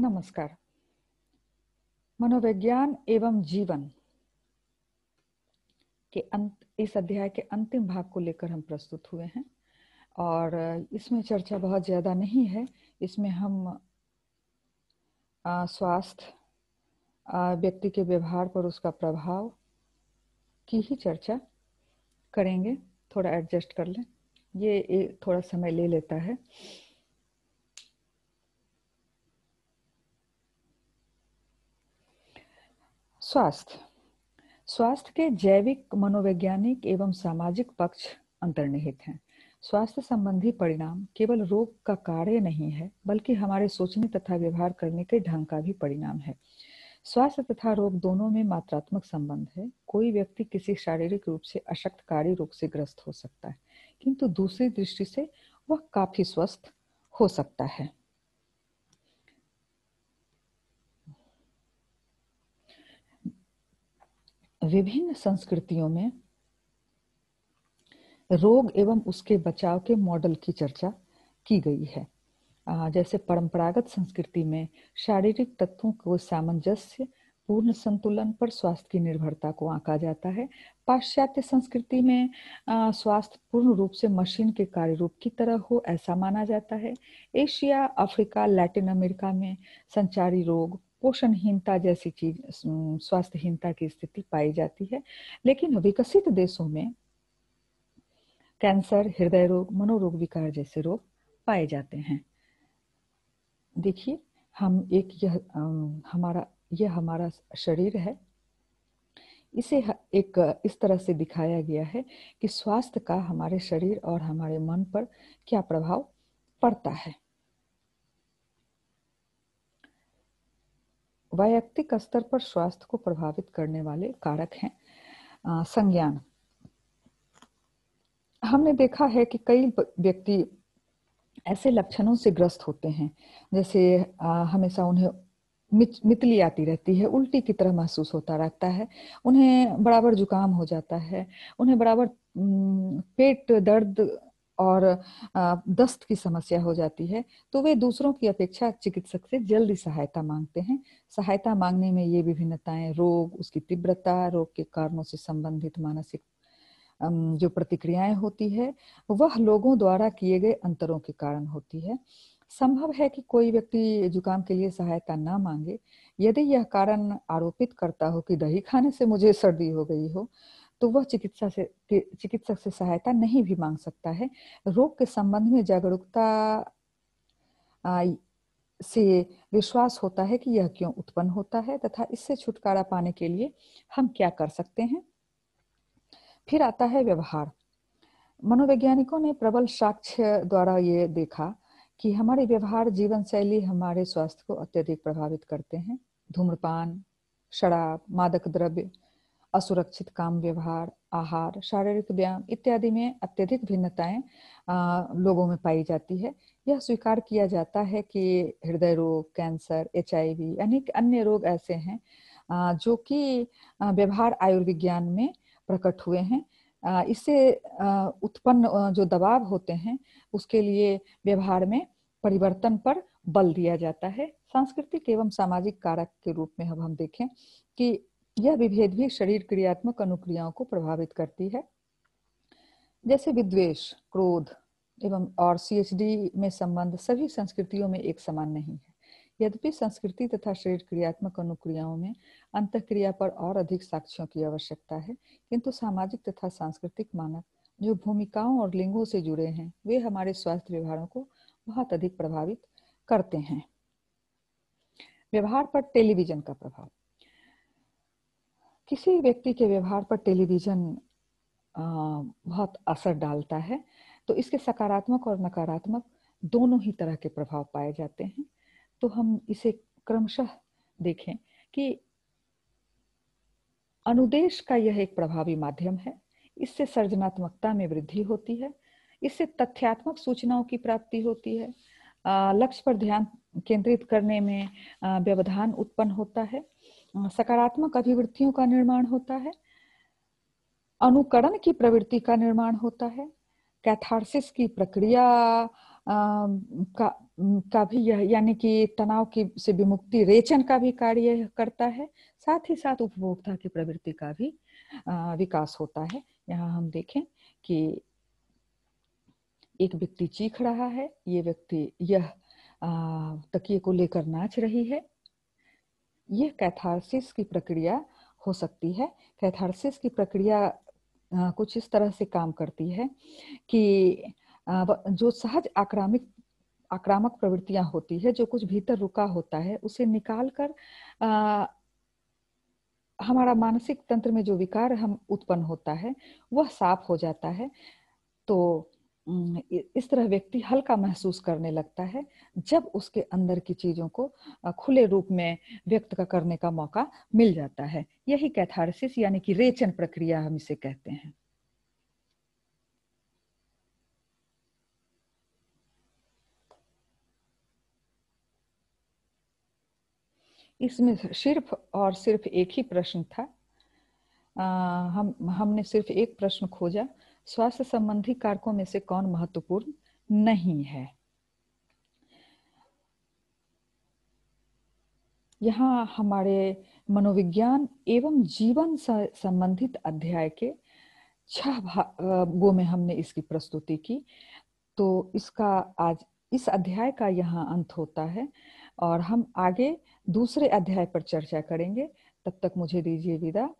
नमस्कार मनोविज्ञान एवं जीवन के अंत इस अध्याय के अंतिम भाग को लेकर हम प्रस्तुत हुए हैं और इसमें चर्चा बहुत ज़्यादा नहीं है इसमें हम स्वास्थ्य व्यक्ति के व्यवहार पर उसका प्रभाव की ही चर्चा करेंगे थोड़ा एडजस्ट कर लें ये थोड़ा समय ले लेता है स्वास्थ्य स्वास्थ्य के जैविक मनोवैज्ञानिक एवं सामाजिक पक्ष अंतर्निहित हैं स्वास्थ्य संबंधी परिणाम केवल रोग का कार्य नहीं है बल्कि हमारे सोचने तथा व्यवहार करने के ढंग का भी परिणाम है स्वास्थ्य तथा रोग दोनों में मात्रात्मक संबंध है कोई व्यक्ति किसी शारीरिक रूप से अशक्तकारी रोग से ग्रस्त हो सकता है किंतु दूसरी दृष्टि से वह काफी स्वस्थ हो सकता है विभिन्न संस्कृतियों में रोग एवं उसके बचाव के मॉडल की चर्चा की गई है जैसे परंपरागत संस्कृति में शारीरिक तत्वों को सामंजस्य पूर्ण संतुलन पर स्वास्थ्य की निर्भरता को आंका जाता है पाश्चात्य संस्कृति में स्वास्थ्य पूर्ण रूप से मशीन के कार्य रूप की तरह हो ऐसा माना जाता है एशिया अफ्रीका लैटिन अमेरिका में संचारी रोग पोषणहीनता जैसी चीज स्वास्थ्यहीनता की स्थिति पाई जाती है लेकिन विकसित देशों में कैंसर हृदय रोग मनोरोग विकार जैसे रोग पाए जाते हैं देखिए हम एक यह हमारा यह हमारा शरीर है इसे एक इस तरह से दिखाया गया है कि स्वास्थ्य का हमारे शरीर और हमारे मन पर क्या प्रभाव पड़ता है वैयक्तिक स्तर पर स्वास्थ्य को प्रभावित करने वाले कारक हैं संज्ञान हमने देखा है कि कई व्यक्ति ऐसे लक्षणों से ग्रस्त होते हैं जैसे हमेशा उन्हें मितली आती रहती है उल्टी की तरह महसूस होता रहता है उन्हें बराबर जुकाम हो जाता है उन्हें बराबर पेट दर्द और दस्त की समस्या हो जाती है तो वे दूसरों की अपेक्षा चिकित्सक से जल्दी सहायता मांगते हैं सहायता मांगने में ये विभिन्नताएं रोग उसकी तीव्रता रोग के कारणों से संबंधित मानसिक जो प्रतिक्रियाएं होती है वह लोगों द्वारा किए गए अंतरों के कारण होती है संभव है कि कोई व्यक्ति जुकाम के लिए सहायता ना मांगे यदि यह कारण आरोपित करता हो कि दही खाने से मुझे सर्दी हो गई हो तो वह चिकित्सा से चिकित्सक से सहायता नहीं भी मांग सकता है रोग के संबंध में जागरूकता से विश्वास होता है कि यह क्यों उत्पन्न होता है तथा इससे छुटकारा पाने के लिए हम क्या कर सकते हैं फिर आता है व्यवहार मनोवैज्ञानिकों ने प्रबल साक्ष्य द्वारा ये देखा कि हमारे व्यवहार जीवन शैली हमारे स्वास्थ्य को अत्यधिक प्रभावित करते हैं धूम्रपान शराब मादक द्रव्य असुरक्षित काम व्यवहार आहार शारीरिक व्यायाम इत्यादि में अत्यधिक भिन्नताएं लोगों में पाई जाती है यह स्वीकार किया जाता है कि हृदय रोग कैंसर एच अनेक अन्य रोग ऐसे हैं जो कि व्यवहार आयुर्विज्ञान में प्रकट हुए हैं इससे उत्पन्न जो दबाव होते हैं उसके लिए व्यवहार में परिवर्तन पर बल दिया जाता है सांस्कृतिक एवं सामाजिक कारक के रूप में अब हम देखें कि यह विभेद भी शरीर क्रियात्मक अनुक्रियाओं को प्रभावित करती है जैसे विद्वेश क्रोध एवं और सीएचडी में संबंध सभी संस्कृतियों में एक समान नहीं है यद्यपि संस्कृति तथा शरीर क्रियात्मक अनुक्रियाओं में अंत क्रिया पर और अधिक साक्ष्यों की आवश्यकता है किंतु सामाजिक तथा सांस्कृतिक मानक जो भूमिकाओं और लिंगों से जुड़े हैं वे हमारे स्वास्थ्य व्यवहारों को बहुत अधिक प्रभावित करते हैं व्यवहार पर टेलीविजन का प्रभाव किसी व्यक्ति के व्यवहार पर टेलीविजन बहुत असर डालता है तो इसके सकारात्मक और नकारात्मक दोनों ही तरह के प्रभाव पाए जाते हैं तो हम इसे क्रमशः देखें कि अनुदेश का यह एक प्रभावी माध्यम है इससे सृजनात्मकता में वृद्धि होती है इससे तथ्यात्मक सूचनाओं की प्राप्ति होती है लक्ष्य पर ध्यान केंद्रित करने में व्यवधान उत्पन्न होता है सकारात्मक अभिवृत्तियों का निर्माण होता है अनुकरण की प्रवृत्ति का निर्माण होता है कैथारसिस की प्रक्रिया का का भी यह यानी कि तनाव की से विमुक्ति रेचन का भी कार्य करता है साथ ही साथ उपभोक्ता की प्रवृत्ति का भी विकास होता है यहाँ हम देखें कि एक व्यक्ति चीख रहा है ये व्यक्ति यह तकिए को लेकर नाच रही है यह कैथारसिस की प्रक्रिया हो सकती है कैथारसिस की प्रक्रिया कुछ इस तरह से काम करती है कि जो सहज आक्रामिक आक्रामक प्रवृत्तियां होती है जो कुछ भीतर रुका होता है उसे निकाल कर आ, हमारा मानसिक तंत्र में जो विकार हम उत्पन्न होता है वह साफ हो जाता है तो इस तरह व्यक्ति हल्का महसूस करने लगता है जब उसके अंदर की चीजों को खुले रूप में व्यक्त करने का मौका मिल जाता है यही कैथारसिस यानी कि रेचन प्रक्रिया हम इसे कहते हैं इसमें सिर्फ और सिर्फ एक ही प्रश्न था आ, हम हमने सिर्फ एक प्रश्न खोजा स्वास्थ्य संबंधी कारकों में से कौन महत्वपूर्ण नहीं है यहाँ हमारे मनोविज्ञान एवं जीवन संबंधित अध्याय के छह भागों में हमने इसकी प्रस्तुति की तो इसका आज इस अध्याय का यहाँ अंत होता है और हम आगे दूसरे अध्याय पर चर्चा करेंगे तब तक मुझे दीजिए विदा